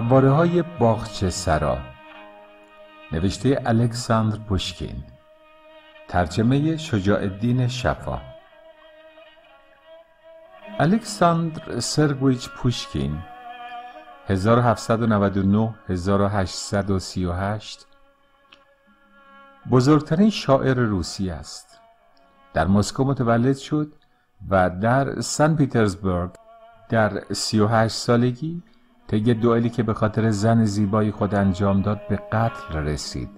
فواره های باغچه سرا نوشته الکساندر پوشکین ترجمه شجاع الدین شفا الکساندر سرگویچ پوشکین 1799 1838 بزرگترین شاعر روسی است در مسکو متولد شد و در سن پیترزبرگ در 38 سالگی طی دوئلی که به خاطر زن زیبایی خود انجام داد به قتل رسید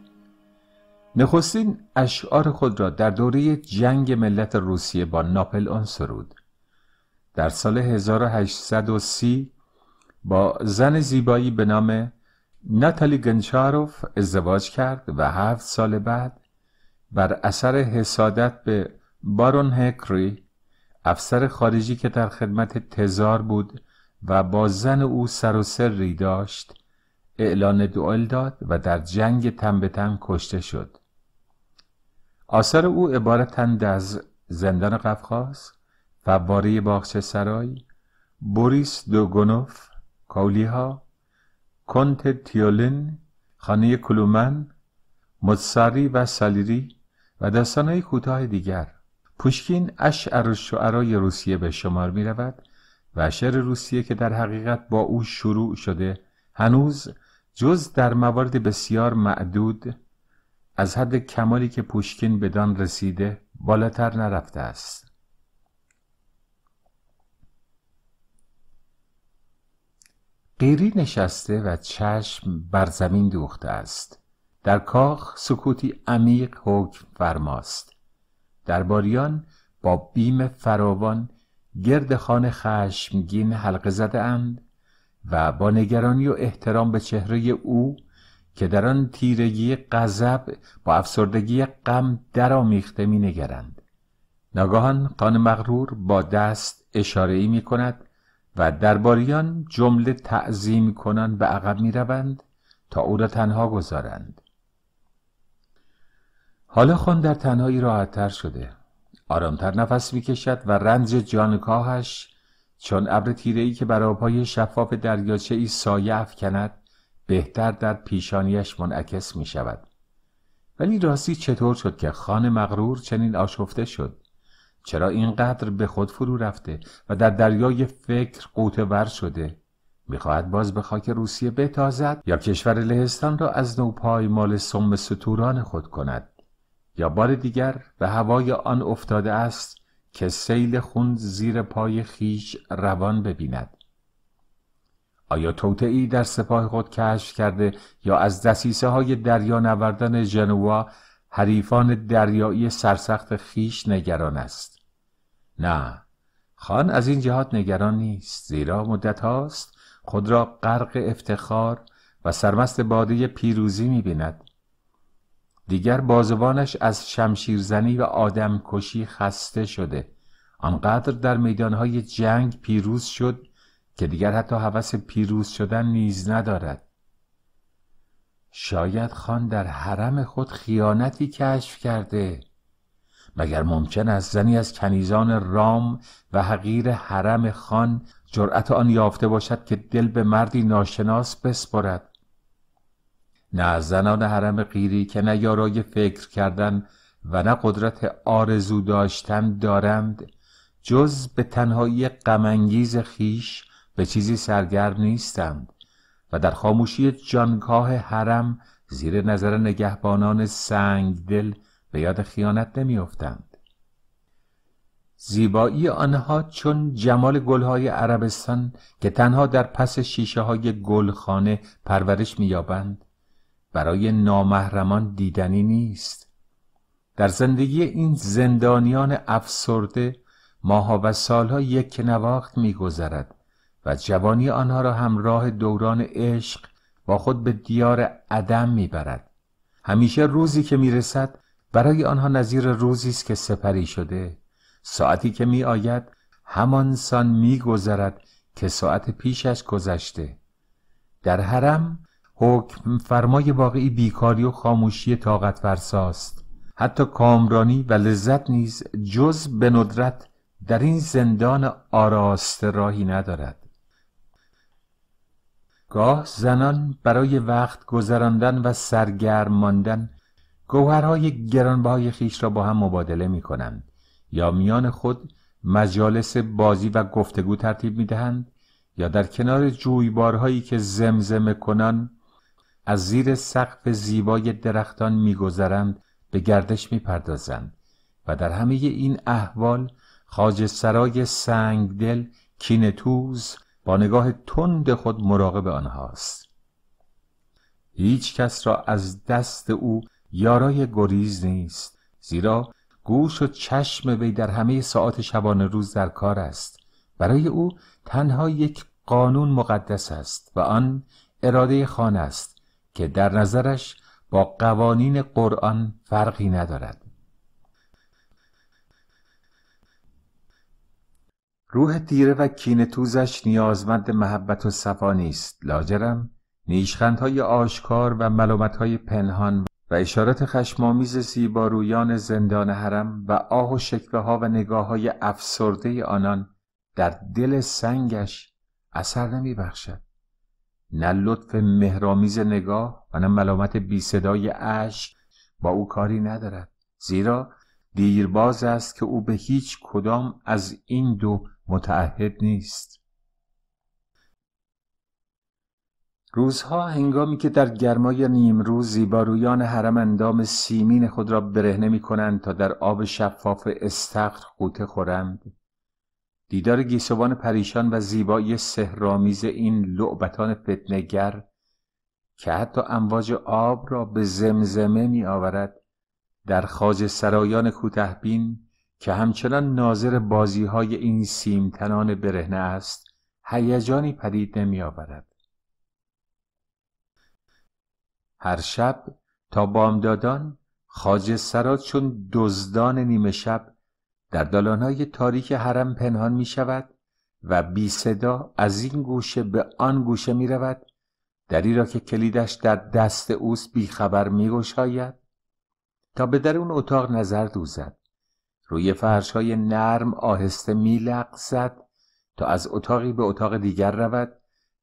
نخستین اشعار خود را در دوره جنگ ملت روسیه با ناپل آن سرود در سال 1830 با زن زیبایی به نام ناتالی گنچاروف ازدواج کرد و هفت سال بعد بر اثر حسادت به بارون هکری افسر خارجی که در خدمت تزار بود و با زن او سر و سری داشت اعلان دوئل داد و در جنگ تن به تن کشته شد آثار او عبارتند از زندان قفقاز فواره باغچه سرای بوریس دوگونوف کاولیها کنت تیولین خانه کلومن مدساری و سالیری و داستانهای کوتاه دیگر پوشکین اشعر شعرای روسیه به شمار می رود و شعر روسیه که در حقیقت با او شروع شده هنوز جز در موارد بسیار معدود از حد کمالی که پوشکین بدان رسیده بالاتر نرفته است قیری نشسته و چشم بر زمین دوخته است در کاخ سکوتی عمیق حکم فرماست درباریان با بیم فراوان گرد خان خشمگین حلقه زده اند و با نگرانی و احترام به چهره او که در آن تیرگی غضب با افسردگی غم درآمیخته نگرند ناگاهان قان مغرور با دست اشاره ای می کند و درباریان جمله تعظیم کنند به عقب می روند تا او را تنها گذارند حالا خان در تنهایی راحتتر شده آرامتر نفس میکشد و رنج جانکاهش چون ابر تیره ای که بر پای شفاف دریاچه ای سایه افکند بهتر در پیشانیش منعکس می شود. ولی راستی چطور شد که خان مغرور چنین آشفته شد؟ چرا اینقدر به خود فرو رفته و در دریای فکر قوته ور شده؟ میخواهد باز به خاک روسیه بتازد یا کشور لهستان را از نو پای مال سم ستوران خود کند؟ یا بار دیگر به هوای آن افتاده است که سیل خون زیر پای خیش روان ببیند آیا توتعی در سپاه خود کشف کرده یا از دسیسه های دریا نوردن جنوا حریفان دریایی سرسخت خیش نگران است نه خان از این جهات نگران نیست زیرا مدت هاست خود را غرق افتخار و سرمست باده پیروزی می بیند دیگر بازوانش از شمشیرزنی و آدمکشی خسته شده آنقدر در میدانهای جنگ پیروز شد که دیگر حتی حوث پیروز شدن نیز ندارد شاید خان در حرم خود خیانتی کشف کرده مگر ممکن است زنی از کنیزان رام و حقیر حرم خان جرأت آن یافته باشد که دل به مردی ناشناس بسپرد نه از زنان حرم قیری که نه یارای فکر کردن و نه قدرت آرزو داشتن دارند جز به تنهایی غمانگیز خیش به چیزی سرگرم نیستند و در خاموشی جانگاه حرم زیر نظر نگهبانان سنگدل به یاد خیانت نمیافتند زیبایی آنها چون جمال گلهای عربستان که تنها در پس شیشه های گلخانه پرورش مییابند برای نامهرمان دیدنی نیست در زندگی این زندانیان افسرده ماها و سالها یک نواخت میگذرد و جوانی آنها را همراه دوران عشق با خود به دیار عدم میبرد همیشه روزی که میرسد برای آنها نظیر روزی است که سپری شده ساعتی که میآید همان سان میگذرد که ساعت پیشش گذشته در حرم حکم فرمای واقعی بیکاری و خاموشی طاقت فرساست حتی کامرانی و لذت نیز جز به ندرت در این زندان آراست راهی ندارد گاه زنان برای وقت گذراندن و سرگرم ماندن گوهرهای گرانبهای خیش را با هم مبادله می کنند یا میان خود مجالس بازی و گفتگو ترتیب می دهند یا در کنار جویبارهایی که زمزمه کنان از زیر سقف زیبای درختان میگذرند به گردش میپردازند و در همه این احوال خاج سرای سنگدل کینتوز با نگاه تند خود مراقب آنهاست هیچ کس را از دست او یارای گریز نیست زیرا گوش و چشم وی در همه ساعات شبانه روز در کار است برای او تنها یک قانون مقدس است و آن اراده خانه است که در نظرش با قوانین قرآن فرقی ندارد روح تیره و توزش نیازمند محبت و صفا نیست لاجرم نیشخندهای آشکار و ملامتهای پنهان و اشارات خشمامیز زیبارویان زندان حرم و آه و شکوه ها و نگاه های افسرده آنان در دل سنگش اثر نمی بخشد. نه لطف مهرامیز نگاه و نه ملامت بی صدای عشق با او کاری ندارد زیرا دیرباز است که او به هیچ کدام از این دو متعهد نیست روزها هنگامی که در گرمای نیمروز زیبارویان حرم اندام سیمین خود را برهنه می کنند تا در آب شفاف استخر قوطه خورند دیدار گیسوان پریشان و زیبایی سهرامیز این لعبتان فتنگر که حتی امواج آب را به زمزمه می آورد در خاج سرایان کوتهبین که همچنان ناظر بازی های این سیمتنان برهنه است هیجانی پدید نمی آورد. هر شب تا بامدادان خاج سرا چون دزدان نیمه شب در دالانهای تاریک حرم پنهان می شود و بی صدا از این گوشه به آن گوشه می رود دری را که کلیدش در دست اوست خبر می گوشاید تا به در اون اتاق نظر دوزد روی فرش های نرم آهسته می تا از اتاقی به اتاق دیگر رود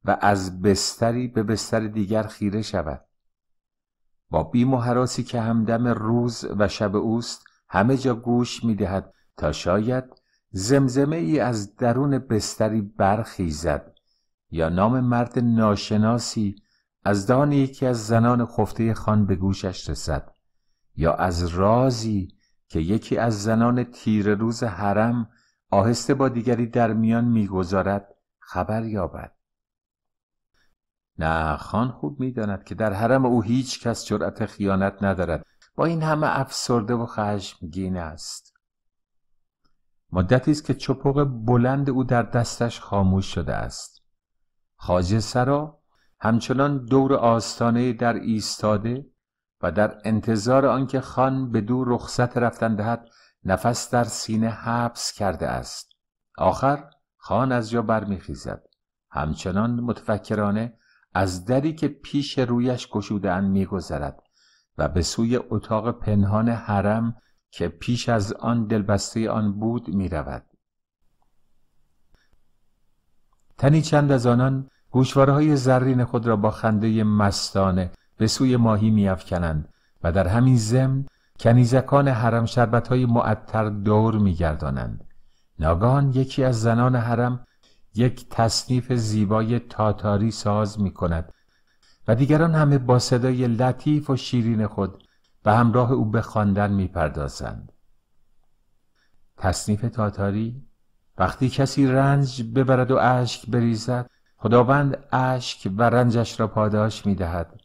و از بستری به بستر دیگر خیره شود با بیم و که همدم روز و شب اوست همه جا گوش می دهد تا شاید زمزمه ای از درون بستری برخیزد یا نام مرد ناشناسی از دان یکی از زنان خفته خان به گوشش رسد یا از رازی که یکی از زنان تیر روز حرم آهسته با دیگری در میان میگذارد خبر یابد نه خان خوب میداند که در حرم او هیچ کس جرأت خیانت ندارد با این همه افسرده و خشمگین است مدتی است که چپق بلند او در دستش خاموش شده است خاجه سرا همچنان دور آستانه در ایستاده و در انتظار آنکه خان به دو رخصت رفتن دهد نفس در سینه حبس کرده است آخر خان از جا برمیخیزد همچنان متفکرانه از دری که پیش رویش گشودهاند میگذرد و به سوی اتاق پنهان حرم که پیش از آن دلبسته آن بود می رود. تنی چند از آنان گوشوارهای زرین خود را با خنده مستانه به سوی ماهی میافکنند و در همین ضمن کنیزکان حرم های معطر دور میگردانند ناگان یکی از زنان حرم یک تصنیف زیبای تاتاری ساز می کند و دیگران همه با صدای لطیف و شیرین خود و همراه او به خواندن میپردازند تصنیف تاتاری وقتی کسی رنج ببرد و اشک بریزد خداوند اشک و رنجش را پاداش میدهد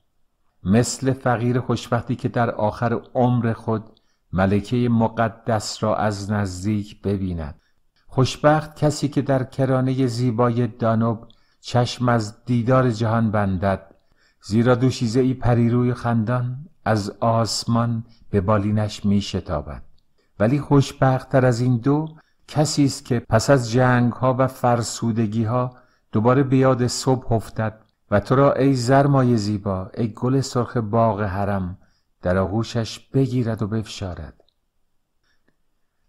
مثل فقیر خوشبختی که در آخر عمر خود ملکه مقدس را از نزدیک ببیند خوشبخت کسی که در کرانه زیبای دانوب چشم از دیدار جهان بندد زیرا دوشیزه ای پریروی خندان از آسمان به بالینش می شتابد. ولی خوشبختتر از این دو کسی است که پس از جنگ ها و فرسودگی ها دوباره به یاد صبح افتد و تو را ای زرمای زیبا ای گل سرخ باغ حرم در آغوشش بگیرد و بفشارد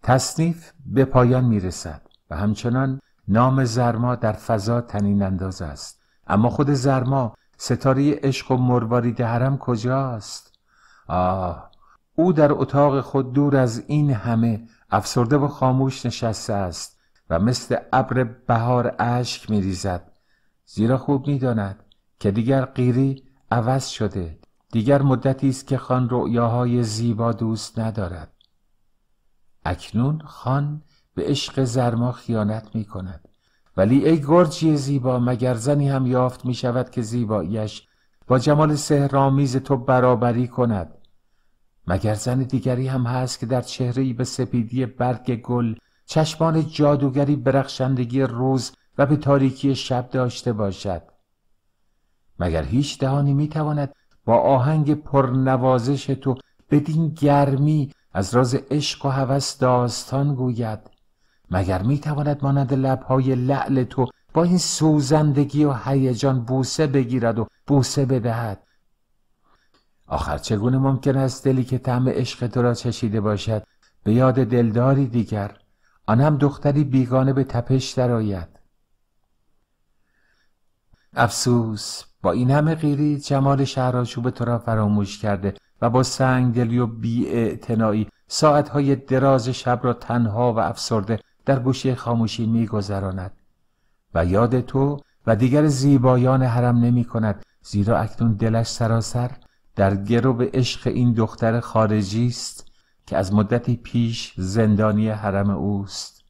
تصنیف به پایان می رسد و همچنان نام زرما در فضا تنین انداز است اما خود زرما ستاره عشق و مروارید حرم کجاست آه او در اتاق خود دور از این همه افسرده و خاموش نشسته است و مثل ابر بهار اشک می ریزد زیرا خوب می داند که دیگر قیری عوض شده دیگر مدتی است که خان رؤیاهای زیبا دوست ندارد اکنون خان به عشق زرما خیانت می کند ولی ای گرجی زیبا مگر زنی هم یافت می شود که زیباییش با جمال سهرامیز تو برابری کند مگر زن دیگری هم هست که در چهره به سپیدی برگ گل چشمان جادوگری برخشندگی روز و به تاریکی شب داشته باشد مگر هیچ دهانی میتواند با آهنگ پرنوازش تو بدین گرمی از راز عشق و هوس داستان گوید مگر میتواند مانند لبهای لعل تو با این سوزندگی و هیجان بوسه بگیرد و بوسه بدهد آخر چگونه ممکن است دلی که طعم عشق تو را چشیده باشد به یاد دلداری دیگر آن هم دختری بیگانه به تپش درآید افسوس با این همه غیری جمال شهراشوب تو را فراموش کرده و با دلی و بیاعتنایی ساعتهای دراز شب را تنها و افسرده در گوشه خاموشی میگذراند و یاد تو و دیگر زیبایان حرم نمی کند زیرا اکنون دلش سراسر در گروب عشق این دختر خارجی است که از مدتی پیش زندانی حرم اوست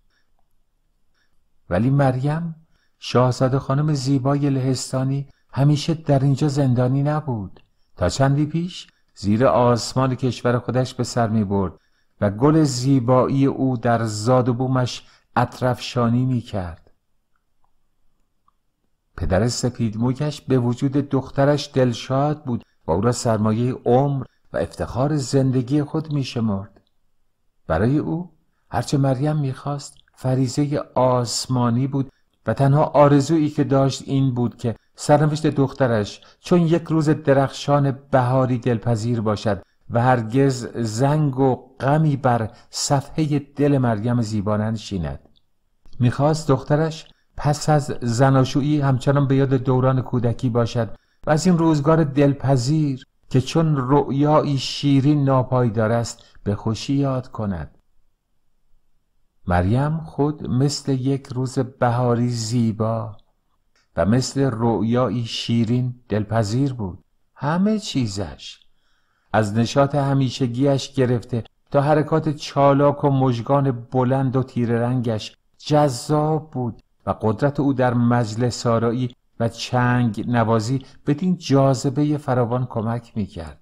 ولی مریم شاهزاده خانم زیبای لهستانی همیشه در اینجا زندانی نبود تا چندی پیش زیر آسمان کشور خودش به سر می برد و گل زیبایی او در زاد و بومش اطرفشانی می کرد پدر موکش به وجود دخترش دلشاد بود و او را سرمایه عمر و افتخار زندگی خود می شمرد. برای او هرچه مریم میخواست فریزه آسمانی بود و تنها آرزویی که داشت این بود که سرنوشت دخترش چون یک روز درخشان بهاری دلپذیر باشد و هرگز زنگ و غمی بر صفحه دل مریم زیبا ننشیند میخواست دخترش پس از زناشویی همچنان به یاد دوران کودکی باشد و از این روزگار دلپذیر که چون رؤیایی شیرین ناپایدار است به خوشی یاد کند مریم خود مثل یک روز بهاری زیبا و مثل رؤیایی شیرین دلپذیر بود همه چیزش از نشاط همیشگیش گرفته تا حرکات چالاک و مژگان بلند و تیره رنگش جذاب بود و قدرت او در مجلس سارایی و چنگ نوازی بدین جاذبه فراوان کمک میکرد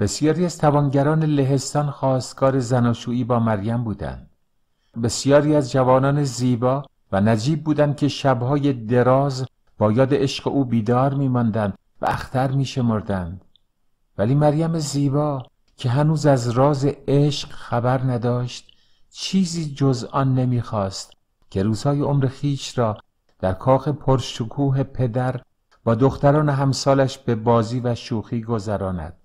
بسیاری از توانگران لهستان خواستگار زناشویی با مریم بودند بسیاری از جوانان زیبا و نجیب بودند که شبهای دراز با یاد عشق او بیدار میماندند و اختر میشمردند ولی مریم زیبا که هنوز از راز عشق خبر نداشت چیزی جز آن نمیخواست که روزهای عمر خیش را در کاخ پرشکوه پدر با دختران همسالش به بازی و شوخی گذراند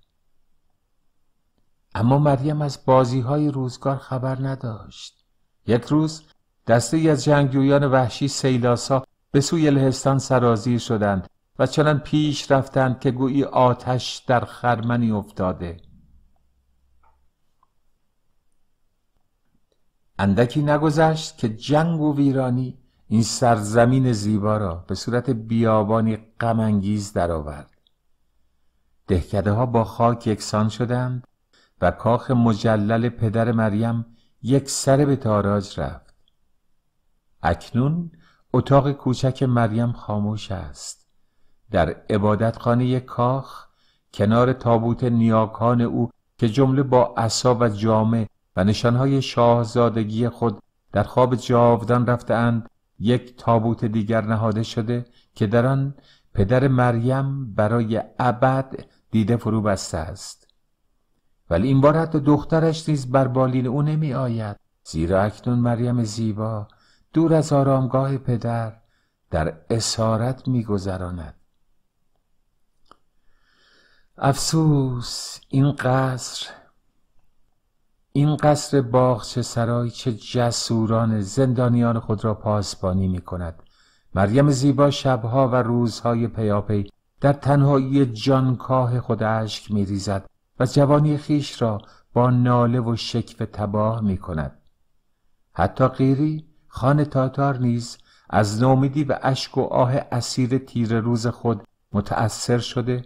اما مریم از بازی های روزگار خبر نداشت یک روز دسته ای از جنگجویان وحشی سیلاسا به سوی لهستان سرازیر شدند و چنان پیش رفتند که گویی آتش در خرمنی افتاده اندکی نگذشت که جنگ و ویرانی این سرزمین زیبا را به صورت بیابانی غمانگیز درآورد دهکده ها با خاک یکسان شدند و کاخ مجلل پدر مریم یک سره به تاراج رفت اکنون اتاق کوچک مریم خاموش است در عبادتخانه کاخ کنار تابوت نیاکان او که جمله با عصا و جامه و نشانهای شاهزادگی خود در خواب جاودان رفتند یک تابوت دیگر نهاده شده که در آن پدر مریم برای ابد دیده فرو بسته است ولی این بار حتی دخترش نیز بر بالین او نمی آید زیرا اکنون مریم زیبا دور از آرامگاه پدر در اسارت می گذراند. افسوس این قصر این قصر باغ چه سرای چه جسوران زندانیان خود را پاسبانی می کند مریم زیبا شبها و روزهای پیاپی در تنهایی جانکاه خود اشک می ریزد و جوانی خیش را با ناله و شکف تباه می کند حتی غیری خان تاتار نیز از نومیدی و اشک و آه اسیر تیر روز خود متأثر شده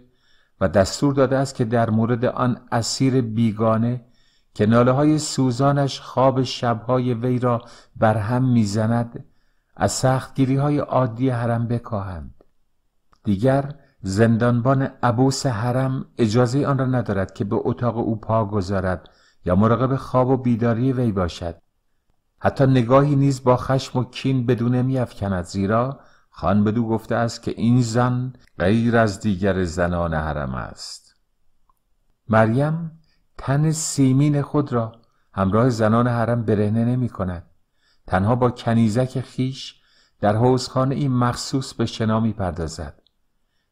و دستور داده است که در مورد آن اسیر بیگانه که ناله های سوزانش خواب شبهای وی را برهم میزند از گیری های عادی حرم بکاهند دیگر زندانبان عبوس حرم اجازه آن را ندارد که به اتاق او پا گذارد یا مراقب خواب و بیداری وی باشد حتی نگاهی نیز با خشم و کین بدون میافکند زیرا خان بدو گفته است که این زن غیر از دیگر زنان حرم است مریم تن سیمین خود را همراه زنان حرم برهنه نمی کند تنها با کنیزک خیش در حوزخانه این مخصوص به شنا می پردازد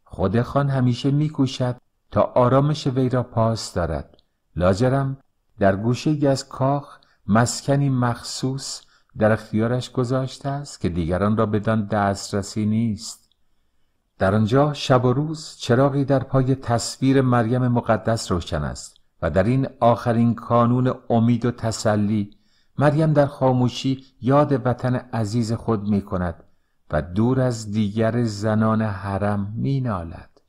خود خان همیشه می کوشد تا آرامش وی را پاس دارد لاجرم در گوشه از کاخ مسکنی مخصوص در اختیارش گذاشته است که دیگران را بدان دسترسی نیست در آنجا شب و روز چراغی در پای تصویر مریم مقدس روشن است و در این آخرین کانون امید و تسلی مریم در خاموشی یاد وطن عزیز خود می کند و دور از دیگر زنان حرم می نالد.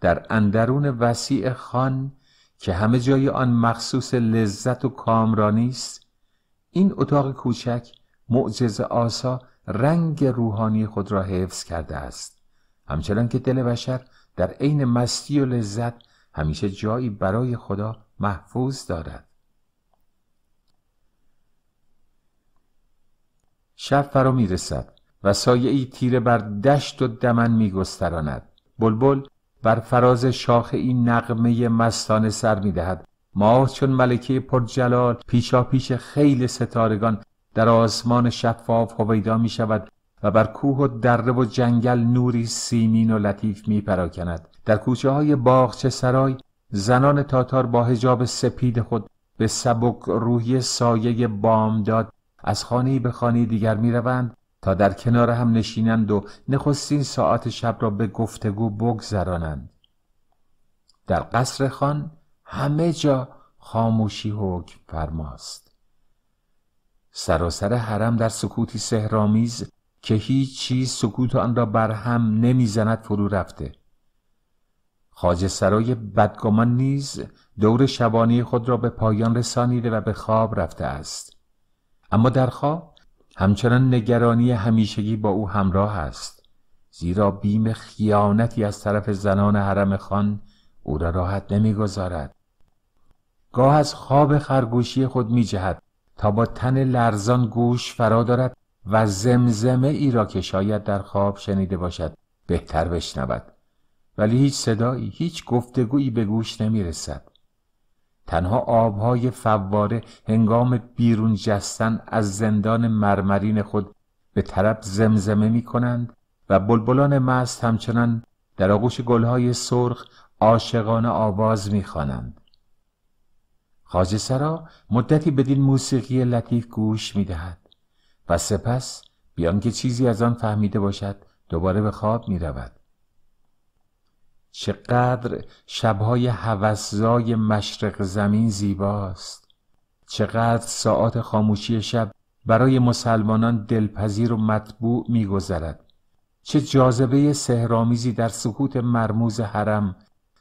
در اندرون وسیع خان که همه جای آن مخصوص لذت و کامرانی است این اتاق کوچک معجزه آسا رنگ روحانی خود را حفظ کرده است همچنان که دل بشر در عین مستی و لذت همیشه جایی برای خدا محفوظ دارد شب فرا می رسد و سایه ای تیره بر دشت و دمن می گستراند بلبل بر فراز شاخ این نقمه مستانه سر می دهد ماه چون ملکه پرجلال پیشا پیش خیلی ستارگان در آسمان شفاف هویدا می شود و بر کوه و دره و جنگل نوری سیمین و لطیف می پراکند. در کوچه های باغچه سرای زنان تاتار با هجاب سپید خود به سبک روحی سایه بامداد از خانه به خانه دیگر می روند تا در کنار هم نشینند و نخستین ساعت شب را به گفتگو بگذرانند در قصر خان همه جا خاموشی حکم فرماست سراسر حرم در سکوتی سهرامیز که هیچ چیز سکوت آن را بر هم نمیزند فرو رفته خاج سرای بدگمان نیز دور شبانی خود را به پایان رسانیده و به خواب رفته است اما در خواب همچنان نگرانی همیشگی با او همراه است زیرا بیم خیانتی از طرف زنان حرم خان او را راحت نمیگذارد گاه از خواب خرگوشی خود می تا با تن لرزان گوش فرا دارد و زمزمه ای را که شاید در خواب شنیده باشد بهتر بشنود ولی هیچ صدایی هیچ گفتگویی به گوش نمی تنها آبهای فواره هنگام بیرون جستن از زندان مرمرین خود به طرف زمزمه می کنند و بلبلان مست همچنان در آغوش گلهای سرخ عاشقانه آواز می خوانند. خاجه سرا مدتی بدین موسیقی لطیف گوش میدهد و سپس بیان که چیزی از آن فهمیده باشد دوباره به خواب می رود چقدر شبهای هوسزای مشرق زمین زیباست چقدر ساعت خاموشی شب برای مسلمانان دلپذیر و مطبوع می گذرد چه جاذبه سهرامیزی در سکوت مرموز حرم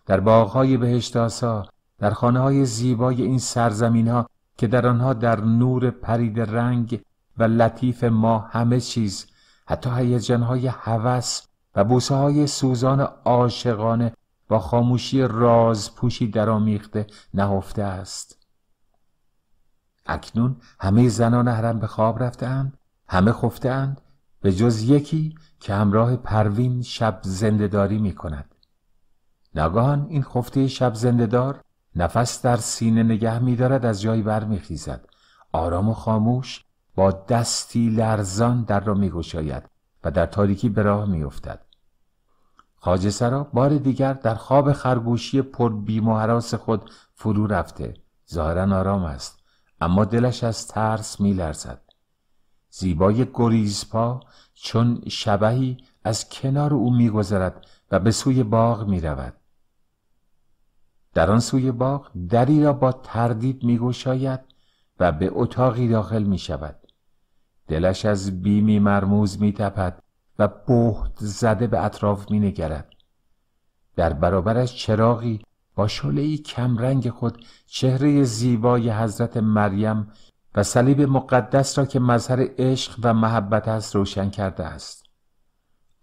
در باغهای بهشتاسا در خانه های زیبای این سرزمین ها که در آنها در نور پرید رنگ و لطیف ما همه چیز حتی هیجانهای هوس و بوسه های سوزان عاشقانه با خاموشی راز پوشی درامیخته نهفته است اکنون همه زنان حرم به خواب اند، همه اند به جز یکی که همراه پروین شب زندهداری می کند ناگهان این خفته شب زندهدار نفس در سینه نگه می دارد از جایی بر می خیزد. آرام و خاموش با دستی لرزان در را میگشاید و در تاریکی به راه میافتد خاجه سرا بار دیگر در خواب خرگوشی پر بیم خود فرو رفته ظاهرا آرام است اما دلش از ترس میلرزد زیبای گریزپا چون شبهی از کنار او میگذرد و به سوی باغ رود. در آن سوی باغ دری را با تردید میگشاید و به اتاقی داخل می شود دلش از بیمی مرموز می تپد و بهت زده به اطراف می نگرد. در برابرش چراغی با شعله کمرنگ خود چهره زیبای حضرت مریم و صلیب مقدس را که مظهر عشق و محبت است روشن کرده است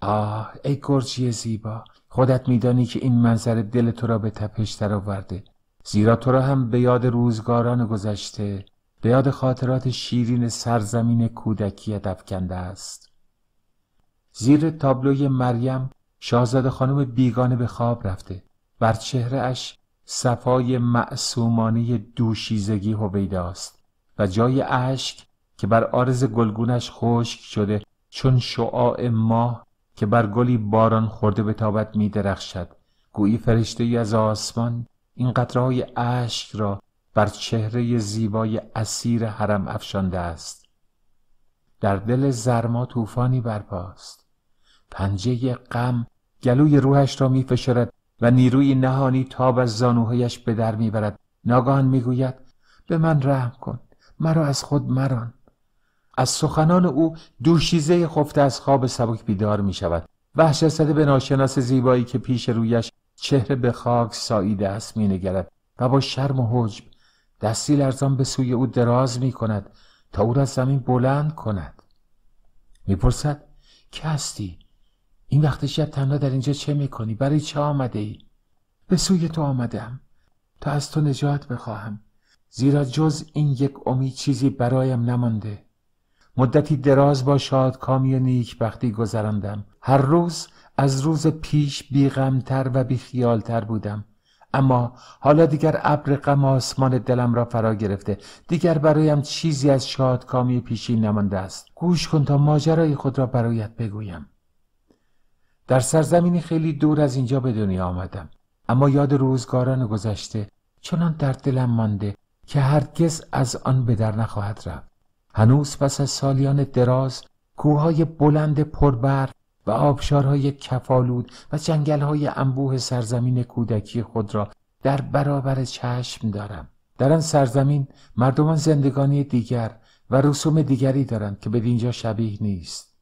آه ای گرجی زیبا خودت میدانی که این منظر دل تو را به تپش درآورده زیرا تو را هم به یاد روزگاران گذشته به یاد خاطرات شیرین سرزمین کودکی افکنده است زیر تابلوی مریم شاهزاده خانم بیگانه به خواب رفته بر چهره اش صفای معصومانه دوشیزگی هویداست و جای اشک که بر آرز گلگونش خشک شده چون شعاع ماه که بر گلی باران خورده به تابت می درخشد گویی فرشته از آسمان این قطرهای اشک را بر چهره زیبای اسیر حرم افشانده است در دل زرما طوفانی برپاست پنجه غم گلوی روحش را میفشرد و نیروی نهانی تاب از زانوهایش به در میبرد می میگوید به من رحم کن مرا از خود مران از سخنان او دوشیزه خفته از خواب سبک بیدار می شود وحش سده به ناشناس زیبایی که پیش رویش چهره به خاک ساییده است مینگرد و با شرم و حجب دستی لرزان به سوی او دراز می کند تا او را زمین بلند کند میپرسد که هستی این وقت شب تنها در اینجا چه میکنی برای چه آمده ای به سوی تو آمدم تا از تو نجات بخواهم زیرا جز این یک امید چیزی برایم نمانده مدتی دراز با کامی و نیک بختی گذراندم هر روز از روز پیش بیغمتر و بیخیالتر بودم اما حالا دیگر ابر غم آسمان دلم را فرا گرفته دیگر برایم چیزی از شادکامی پیشین نمانده است گوش کن تا ماجرای خود را برایت بگویم در سرزمینی خیلی دور از اینجا به دنیا آمدم اما یاد روزگاران گذشته چنان در دلم مانده که هرگز از آن به در نخواهد رفت هنوز پس از سالیان دراز کوههای بلند پربرف و آبشارهای کفالود و جنگلهای انبوه سرزمین کودکی خود را در برابر چشم دارم در آن سرزمین مردمان زندگانی دیگر و رسوم دیگری دارند که به دینجا شبیه نیست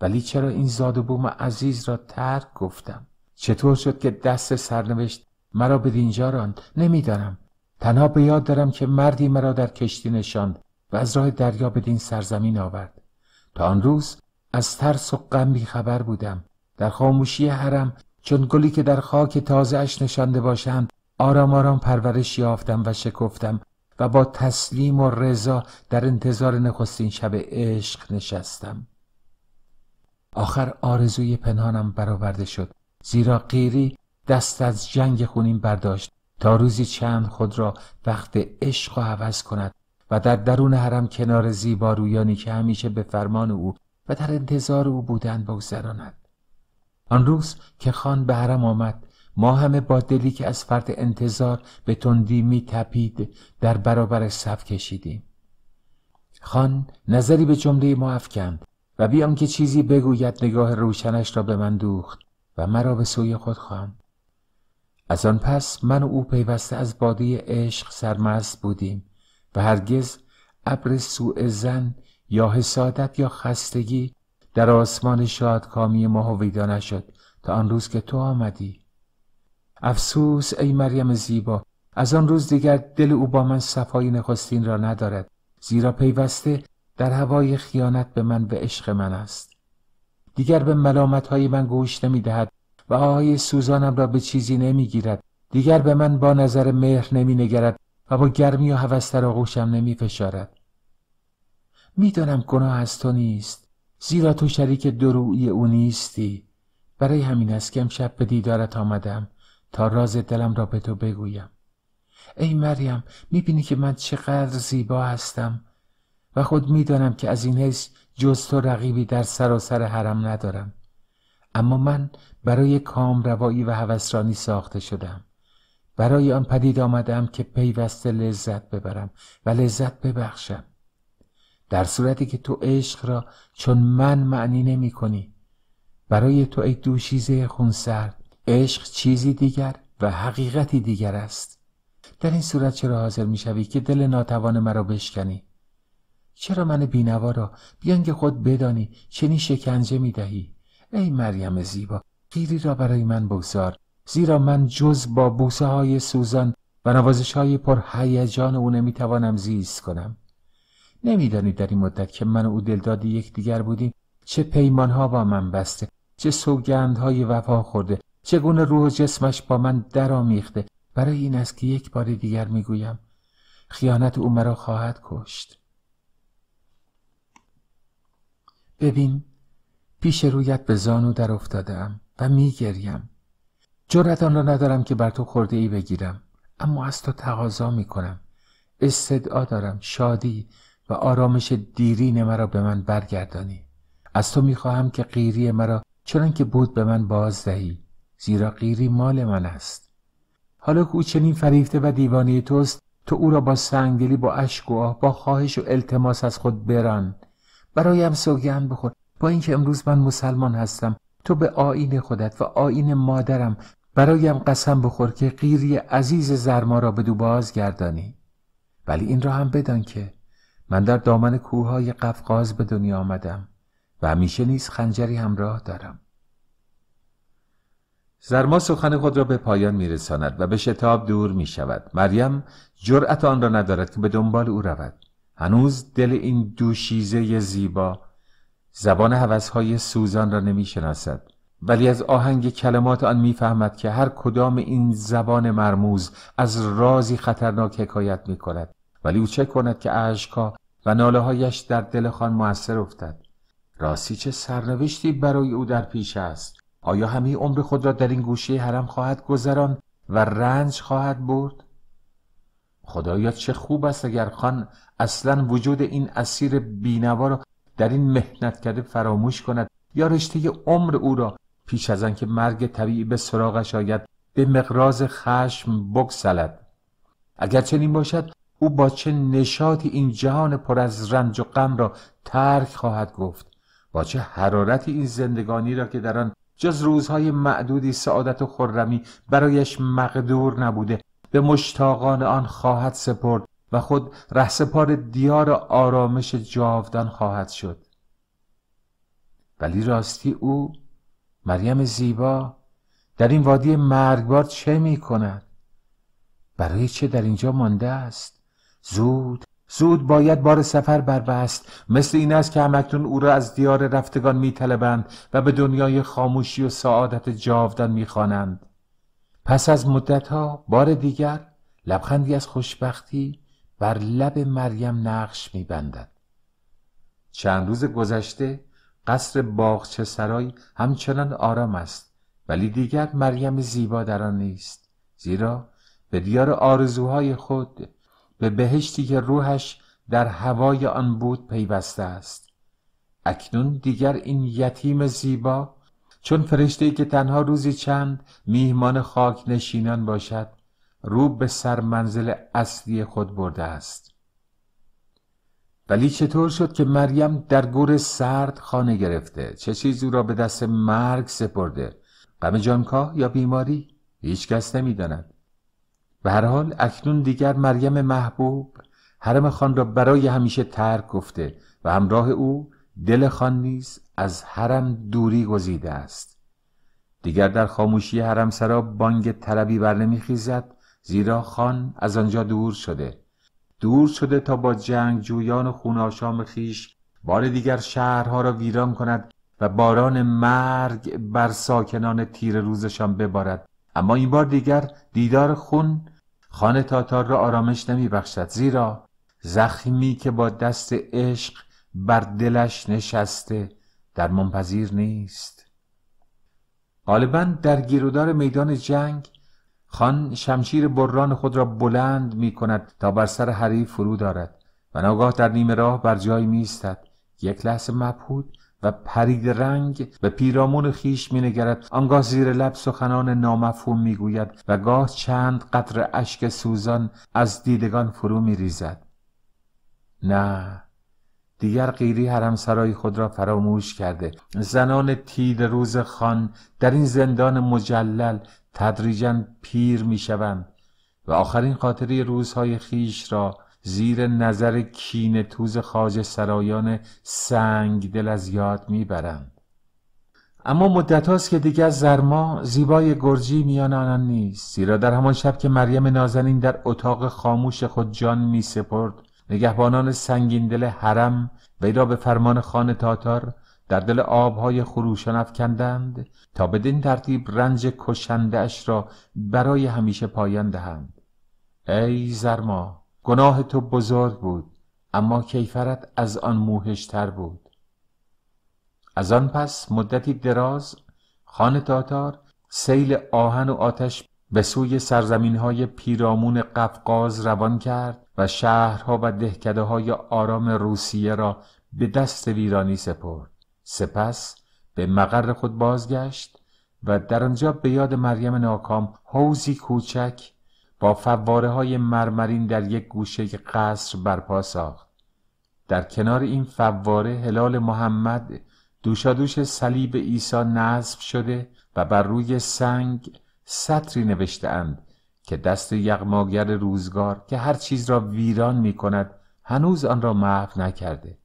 ولی چرا این زاد بوم عزیز را ترک گفتم چطور شد که دست سرنوشت مرا به دینجا راند نمیدانم تنها به یاد دارم که مردی مرا در کشتی نشاند و از راه دریا بدین سرزمین آورد تا آن روز از ترس و غم خبر بودم در خاموشی حرم چون گلی که در خاک تازه اش نشانده باشند آرام آرام پرورش یافتم و شکفتم و با تسلیم و رضا در انتظار نخستین شب عشق نشستم آخر آرزوی پنهانم برآورده شد زیرا قیری دست از جنگ خونین برداشت تا روزی چند خود را وقت عشق و عوض کند و در درون حرم کنار زیبارویانی که همیشه به فرمان او و در انتظار او بودن بگذراند آن روز که خان به حرم آمد ما همه با دلی که از فرد انتظار به تندی می تپید در برابر صف کشیدیم خان نظری به جمله ما افکند و بیان که چیزی بگوید نگاه روشنش را به من دوخت و مرا به سوی خود خواند از آن پس من و او پیوسته از باده عشق سرمست بودیم و هرگز ابر سوء زن یا حسادت یا خستگی در آسمان شادکامی ما هویدا نشد تا آن روز که تو آمدی افسوس ای مریم زیبا از آن روز دیگر دل او با من صفای نخستین را ندارد زیرا پیوسته در هوای خیانت به من و عشق من است دیگر به ملامت های من گوش نمی دهد و آهای سوزانم را به چیزی نمی گیرد دیگر به من با نظر مهر نمی نگرد و با گرمی و هوس در آغوشم نمی فشارد میدانم گناه از تو نیست زیرا تو شریک درویی او نیستی برای همین است که امشب به دیدارت آمدم تا راز دلم را به تو بگویم ای مریم میبینی که من چقدر زیبا هستم و خود میدانم که از این حیث جز تو رقیبی در سراسر سر حرم ندارم اما من برای کام روایی و هوسرانی ساخته شدم برای آن پدید آمدم که پیوسته لذت ببرم و لذت ببخشم در صورتی که تو عشق را چون من معنی نمی کنی برای تو ای دوشیزه خونسرد عشق چیزی دیگر و حقیقتی دیگر است در این صورت چرا حاضر می شوی که دل ناتوان مرا بشکنی چرا من بینوا را بیان که خود بدانی چنین شکنجه می دهی ای مریم زیبا گیری را برای من بگذار زیرا من جز با بوسه های سوزان و نوازش های پر هیجان او نمیتوانم زیست کنم نمیدانید در این مدت که من و او دلدادی دیگر بودیم چه ها با من بسته چه سوگندهای وفا خورده چگونه روح و جسمش با من درآمیخته برای این است که یک بار دیگر میگویم خیانت او مرا خواهد کشت ببین پیش رویت به زانو در افتادم و میگریم جرأت آن را ندارم که بر تو خورده ای بگیرم اما از تو تقاضا میکنم استدعا دارم شادی و آرامش دیرین مرا به من برگردانی از تو میخواهم که قیری مرا چنان که بود به من باز دهی زیرا قیری مال من است حالا که او چنین فریفته و دیوانه توست تو او را با سنگلی با اشک و آه با خواهش و التماس از خود بران برایم سوگند بخور با اینکه امروز من مسلمان هستم تو به آیین خودت و آیین مادرم برایم قسم بخور که قیری عزیز زرما را به دو بازگردانی ولی این را هم بدان که من در دامن کوههای قفقاز به دنیا آمدم و همیشه نیز خنجری همراه دارم زرما سخن خود را به پایان رساند و به شتاب دور می شود مریم جرأت آن را ندارد که به دنبال او رود هنوز دل این دوشیزه زیبا زبان حوثهای سوزان را نمی شناسد ولی از آهنگ کلمات آن میفهمد که هر کدام این زبان مرموز از رازی خطرناک حکایت می کند ولی او چه کند که اشکها و ناله هایش در دل خان موثر افتد راستی چه سرنوشتی برای او در پیش است آیا همه عمر خود را در این گوشه حرم خواهد گذران و رنج خواهد برد خدایا چه خوب است اگر خان اصلا وجود این اسیر بینوا را در این مهنت کرده فراموش کند یا رشته عمر او را پیش از آنکه مرگ طبیعی به سراغش آید به مقراز خشم بگسلد اگر چنین باشد او با چه نشاطی این جهان پر از رنج و غم را ترک خواهد گفت با چه حرارتی این زندگانی را که در آن جز روزهای معدودی سعادت و خرمی برایش مقدور نبوده به مشتاقان آن خواهد سپرد و خود رهسپار دیار آرامش جاودان خواهد شد ولی راستی او مریم زیبا در این وادی مرگبار چه می کند؟ برای چه در اینجا مانده است؟ زود زود باید بار سفر بربست مثل این است که همکتون او را از دیار رفتگان میطلبند و به دنیای خاموشی و سعادت جاودان میخوانند پس از مدتها بار دیگر لبخندی از خوشبختی بر لب مریم نقش میبندد چند روز گذشته قصر باغچه سرای همچنان آرام است ولی دیگر مریم زیبا در آن نیست زیرا به دیار آرزوهای خود به بهشتی که روحش در هوای آن بود پیوسته است اکنون دیگر این یتیم زیبا چون فرشته که تنها روزی چند میهمان خاک نشینان باشد رو به سرمنزل اصلی خود برده است ولی چطور شد که مریم در گور سرد خانه گرفته چه چیزی را به دست مرگ سپرده غم جانکاه یا بیماری هیچکس کس نمیداند به هر حال اکنون دیگر مریم محبوب حرم خان را برای همیشه ترک گفته و همراه او دل خان نیز از حرم دوری گزیده است دیگر در خاموشی حرم سرا بانگ طلبی بر نمیخیزد زیرا خان از آنجا دور شده دور شده تا با جنگ جویان و خوناشام خیش بار دیگر شهرها را ویران کند و باران مرگ بر ساکنان تیر روزشان ببارد اما این بار دیگر دیدار خون خانه تاتار را آرامش نمی بخشد زیرا زخمی که با دست عشق بر دلش نشسته در منپذیر نیست غالبا در گیرودار میدان جنگ خان شمشیر بران خود را بلند می کند تا بر سر حریف فرو دارد و ناگاه در نیمه راه بر جای می استد یک لحظه مبهود و پرید رنگ به پیرامون خیش مینگرد آنگاه زیر لب سخنان نامفهوم میگوید و گاه چند قطر اشک سوزان از دیدگان فرو می ریزد نه دیگر قیری سرای خود را فراموش کرده زنان تید روز خان در این زندان مجلل تدریجا پیر می شوند و آخرین خاطری روزهای خیش را زیر نظر کین توز خاج سرایان سنگ دل از یاد میبرند اما مدت هاست که دیگر زرما زیبای گرجی میان آنان نیست زیرا در همان شب که مریم نازنین در اتاق خاموش خود جان می سپرد نگهبانان سنگین دل حرم وی را به فرمان خان تاتار در دل آبهای خروشان افکندند تا بدین ترتیب رنج کشندهاش را برای همیشه پایان دهند ای زرما گناه تو بزرگ بود اما کیفرت از آن موهشتر بود از آن پس مدتی دراز خان تاتار سیل آهن و آتش به سوی سرزمین های پیرامون قفقاز روان کرد و شهرها و دهکده های آرام روسیه را به دست ویرانی سپرد سپس به مقر خود بازگشت و در آنجا به یاد مریم ناکام حوزی کوچک با فواره های مرمرین در یک گوشه قصر برپا ساخت در کنار این فواره هلال محمد دوشادوش صلیب عیسی نصب شده و بر روی سنگ سطری نوشتهاند که دست یغماگر روزگار که هر چیز را ویران می کند هنوز آن را محو نکرده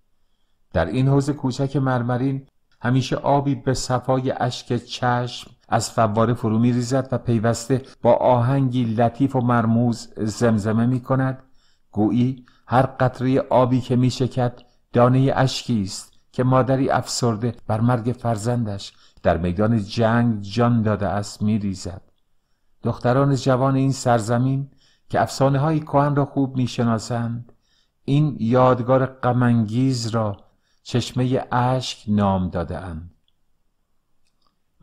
در این حوز کوچک مرمرین همیشه آبی به صفای اشک چشم از فواره فرو می ریزد و پیوسته با آهنگی لطیف و مرموز زمزمه می کند گویی هر قطره آبی که می شکد دانه اشکی است که مادری افسرده بر مرگ فرزندش در میدان جنگ جان داده است می ریزد دختران جوان این سرزمین که افسانه های کهن را خوب می شناسند این یادگار غمانگیز را چشمه اشک نام داده اند.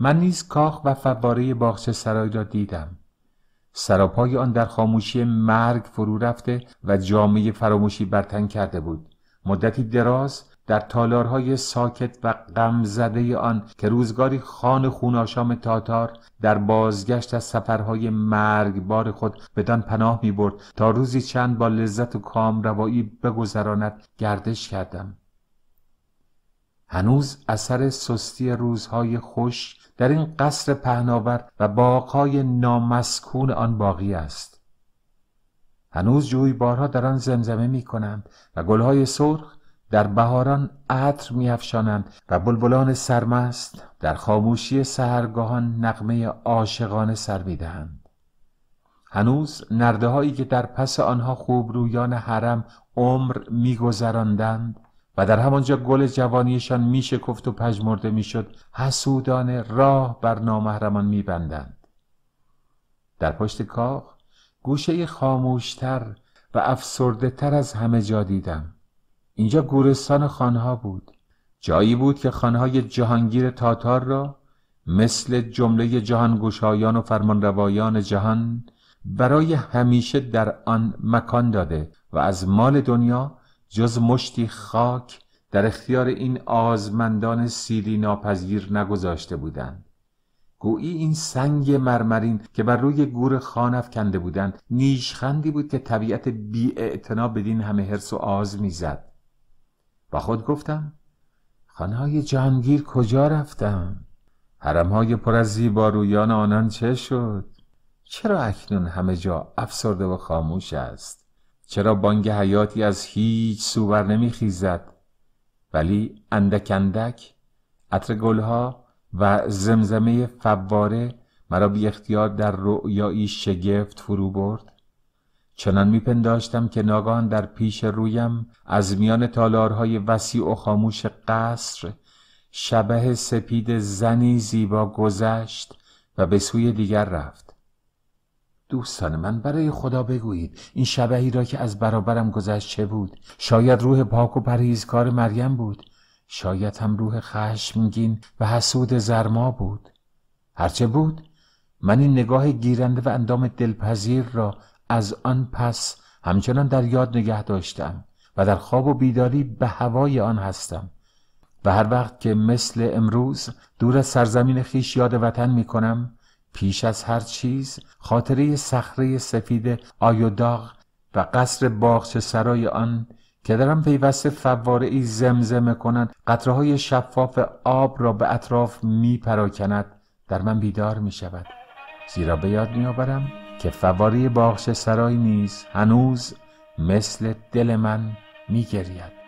من نیز کاخ و فواره باغچه سرای را دیدم سراپای آن در خاموشی مرگ فرو رفته و جامعه فراموشی برتن کرده بود مدتی دراز در تالارهای ساکت و زده آن که روزگاری خان خوناشام تاتار در بازگشت از سفرهای مرگبار خود بدان پناه می برد تا روزی چند با لذت و کام روایی بگذراند گردش کردم هنوز اثر سستی روزهای خوش در این قصر پهناور و باقای نامسکون آن باقی است هنوز جویبارها در آن زمزمه می کنند و گلهای سرخ در بهاران عطر میافشانند و بلبلان سرمست در خاموشی سهرگاهان نقمه عاشقانه سر میدهند هنوز نرده هایی که در پس آنها خوب رویان حرم عمر میگذراندند و در همانجا گل جوانیشان میشکفت و پژمرده میشد حسودانه راه بر نامحرمان میبندند در پشت کاخ گوشه خاموشتر و افسرده تر از همه جا دیدم اینجا گورستان خانها بود جایی بود که خانهای جهانگیر تاتار را مثل جمله جهانگوشایان و فرمانروایان جهان برای همیشه در آن مکان داده و از مال دنیا جز مشتی خاک در اختیار این آزمندان سیلی ناپذیر نگذاشته بودند گویی این سنگ مرمرین که بر روی گور خان کنده بودند نیشخندی بود که طبیعت بی بدین همه حرس و آز میزد با خود گفتم خانهای جانگیر کجا رفتم حرمهای پر از زیبارویان آنان چه شد چرا اکنون همه جا افسرده و خاموش است چرا بانگ حیاتی از هیچ سو بر نمیخیزد ولی اندک اندک عطر گلها و زمزمه فواره مرا بی اختیار در رؤیایی شگفت فرو برد چنان میپنداشتم که ناگان در پیش رویم از میان تالارهای وسیع و خاموش قصر شبه سپید زنی زیبا گذشت و به سوی دیگر رفت دوستان من برای خدا بگویید این شبهی را که از برابرم گذشت چه بود شاید روح پاک و پریزکار مریم بود شاید هم روح خشمگین و حسود زرما بود هرچه بود من این نگاه گیرنده و اندام دلپذیر را از آن پس همچنان در یاد نگه داشتم و در خواب و بیداری به هوای آن هستم و هر وقت که مثل امروز دور از سرزمین خیش یاد وطن می کنم پیش از هر چیز خاطره صخره سفید آیوداغ و قصر باخش سرای آن که در آن پیوسته فواره ای زمزمه کنند قطره های شفاف آب را به اطراف می پراکند در من بیدار می شود زیرا به یاد می آورم که فواره باغچه سرای نیز هنوز مثل دل من می گرید